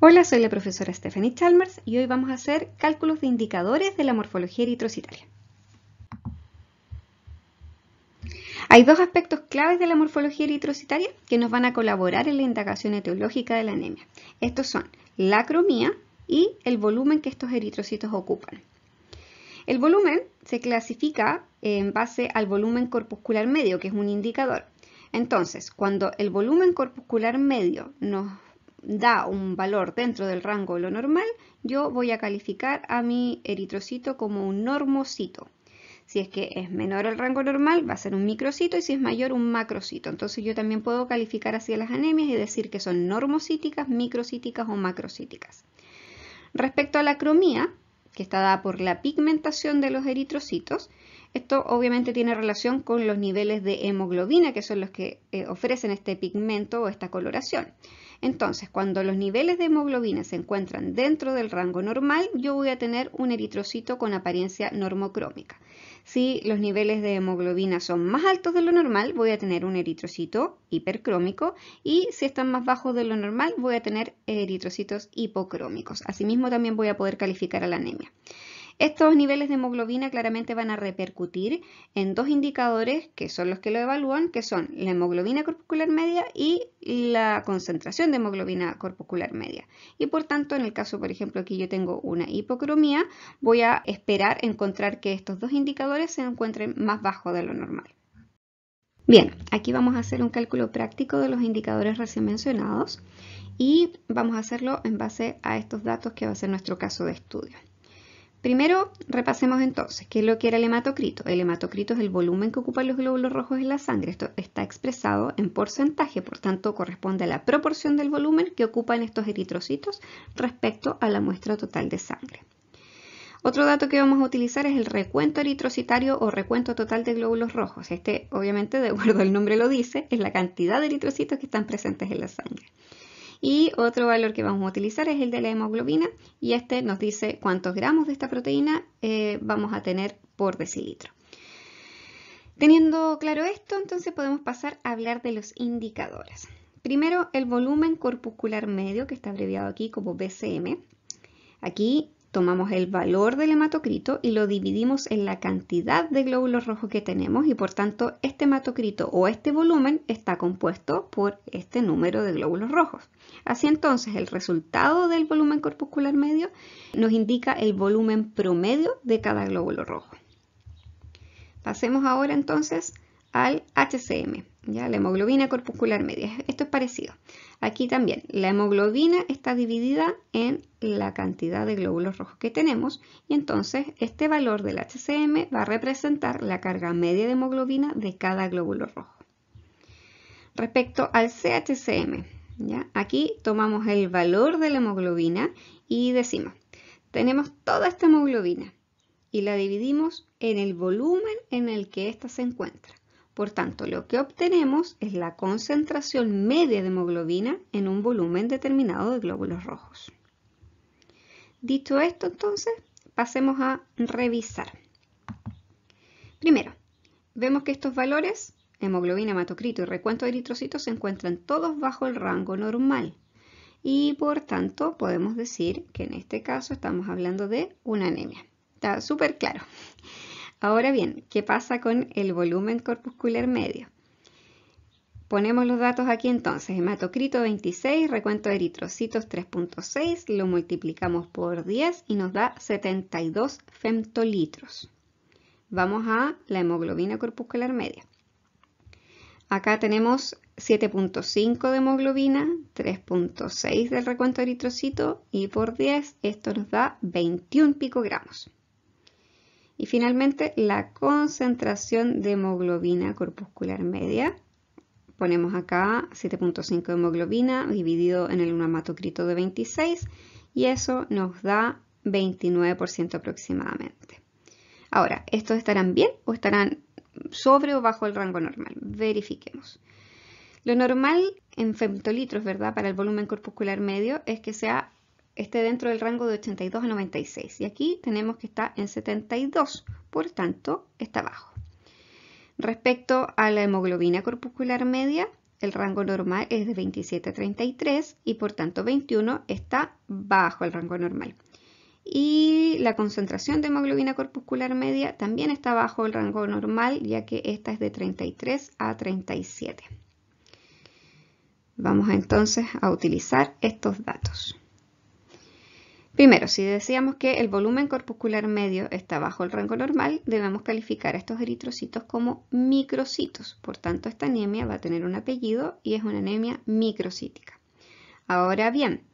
Hola, soy la profesora Stephanie Chalmers y hoy vamos a hacer cálculos de indicadores de la morfología eritrocitaria. Hay dos aspectos claves de la morfología eritrocitaria que nos van a colaborar en la indagación etiológica de la anemia. Estos son la cromía y el volumen que estos eritrocitos ocupan. El volumen se clasifica en base al volumen corpuscular medio, que es un indicador. Entonces, cuando el volumen corpuscular medio nos da un valor dentro del rango de lo normal, yo voy a calificar a mi eritrocito como un normocito. Si es que es menor el rango normal, va a ser un microcito y si es mayor, un macrocito. Entonces yo también puedo calificar así a las anemias y decir que son normocíticas, microcíticas o macrocíticas. Respecto a la cromía, que está dada por la pigmentación de los eritrocitos, esto obviamente tiene relación con los niveles de hemoglobina, que son los que eh, ofrecen este pigmento o esta coloración. Entonces, cuando los niveles de hemoglobina se encuentran dentro del rango normal, yo voy a tener un eritrocito con apariencia normocrómica. Si los niveles de hemoglobina son más altos de lo normal, voy a tener un eritrocito hipercrómico y si están más bajos de lo normal, voy a tener eritrocitos hipocrómicos. Asimismo, también voy a poder calificar a la anemia. Estos niveles de hemoglobina claramente van a repercutir en dos indicadores que son los que lo evalúan, que son la hemoglobina corpuscular media y la concentración de hemoglobina corpuscular media. Y por tanto, en el caso, por ejemplo, aquí yo tengo una hipocromía, voy a esperar encontrar que estos dos indicadores se encuentren más bajos de lo normal. Bien, aquí vamos a hacer un cálculo práctico de los indicadores recién mencionados y vamos a hacerlo en base a estos datos que va a ser nuestro caso de estudio. Primero, repasemos entonces qué es lo que era el hematocrito. El hematocrito es el volumen que ocupan los glóbulos rojos en la sangre. Esto está expresado en porcentaje, por tanto corresponde a la proporción del volumen que ocupan estos eritrocitos respecto a la muestra total de sangre. Otro dato que vamos a utilizar es el recuento eritrocitario o recuento total de glóbulos rojos. Este, obviamente, de acuerdo al nombre lo dice, es la cantidad de eritrocitos que están presentes en la sangre. Y otro valor que vamos a utilizar es el de la hemoglobina y este nos dice cuántos gramos de esta proteína eh, vamos a tener por decilitro. Teniendo claro esto, entonces podemos pasar a hablar de los indicadores. Primero, el volumen corpuscular medio, que está abreviado aquí como BCM. Aquí tomamos el valor del hematocrito y lo dividimos en la cantidad de glóbulos rojos que tenemos y por tanto este hematocrito o este volumen está compuesto por este número de glóbulos rojos. Así entonces el resultado del volumen corpuscular medio nos indica el volumen promedio de cada glóbulo rojo. Pasemos ahora entonces a al HCM, ¿ya? la hemoglobina corpuscular media. Esto es parecido. Aquí también la hemoglobina está dividida en la cantidad de glóbulos rojos que tenemos y entonces este valor del HCM va a representar la carga media de hemoglobina de cada glóbulo rojo. Respecto al CHCM, ¿ya? aquí tomamos el valor de la hemoglobina y decimos, tenemos toda esta hemoglobina y la dividimos en el volumen en el que ésta se encuentra. Por tanto, lo que obtenemos es la concentración media de hemoglobina en un volumen determinado de glóbulos rojos. Dicho esto, entonces, pasemos a revisar. Primero, vemos que estos valores, hemoglobina, hematocrito y recuento de eritrocitos, se encuentran todos bajo el rango normal. Y por tanto, podemos decir que en este caso estamos hablando de una anemia. Está súper claro. Ahora bien, ¿qué pasa con el volumen corpuscular medio? Ponemos los datos aquí entonces, hematocrito 26, recuento de eritrocitos 3.6, lo multiplicamos por 10 y nos da 72 femtolitros. Vamos a la hemoglobina corpuscular media. Acá tenemos 7.5 de hemoglobina, 3.6 del recuento de eritrocito y por 10 esto nos da 21 picogramos. Y finalmente la concentración de hemoglobina corpuscular media. Ponemos acá 7.5 hemoglobina dividido en el hematocrito de 26 y eso nos da 29% aproximadamente. Ahora, ¿estos estarán bien o estarán sobre o bajo el rango normal? Verifiquemos. Lo normal en femtolitros, ¿verdad? Para el volumen corpuscular medio es que sea esté dentro del rango de 82 a 96. Y aquí tenemos que está en 72, por tanto, está bajo. Respecto a la hemoglobina corpuscular media, el rango normal es de 27 a 33 y por tanto 21 está bajo el rango normal. Y la concentración de hemoglobina corpuscular media también está bajo el rango normal, ya que esta es de 33 a 37. Vamos entonces a utilizar estos datos. Primero, si decíamos que el volumen corpuscular medio está bajo el rango normal, debemos calificar a estos eritrocitos como microcitos. Por tanto, esta anemia va a tener un apellido y es una anemia microcítica. Ahora bien,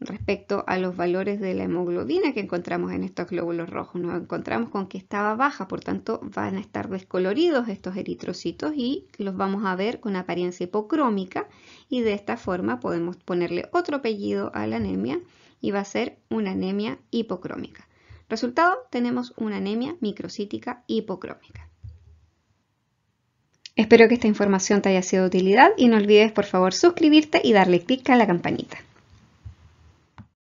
respecto a los valores de la hemoglobina que encontramos en estos glóbulos rojos, nos encontramos con que estaba baja, por tanto van a estar descoloridos estos eritrocitos y los vamos a ver con apariencia hipocrómica y de esta forma podemos ponerle otro apellido a la anemia y va a ser una anemia hipocrómica. Resultado, tenemos una anemia microcítica hipocrómica. Espero que esta información te haya sido de utilidad y no olvides por favor suscribirte y darle clic a la campanita.